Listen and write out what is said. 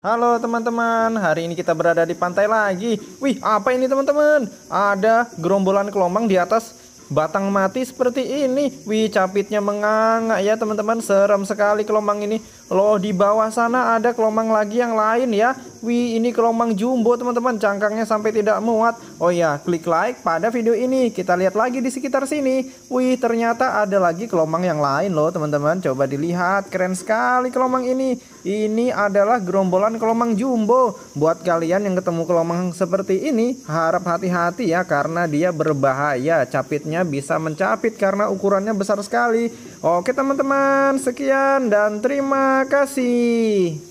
Halo teman-teman, hari ini kita berada di pantai lagi. Wih, apa ini teman-teman? Ada gerombolan gelombang di atas batang mati seperti ini. Wih, capitnya menganga ya teman-teman. Serem sekali gelombang ini. Loh, di bawah sana ada gelombang lagi yang lain ya. Wih, ini kelomang jumbo teman-teman, cangkangnya sampai tidak muat. Oh ya, klik like pada video ini. Kita lihat lagi di sekitar sini. Wih, ternyata ada lagi kelomang yang lain loh teman-teman. Coba dilihat, keren sekali kelomang ini. Ini adalah gerombolan kelomang jumbo. Buat kalian yang ketemu kelomang seperti ini, harap hati-hati ya karena dia berbahaya. Capitnya bisa mencapit karena ukurannya besar sekali. Oke teman-teman, sekian dan terima kasih.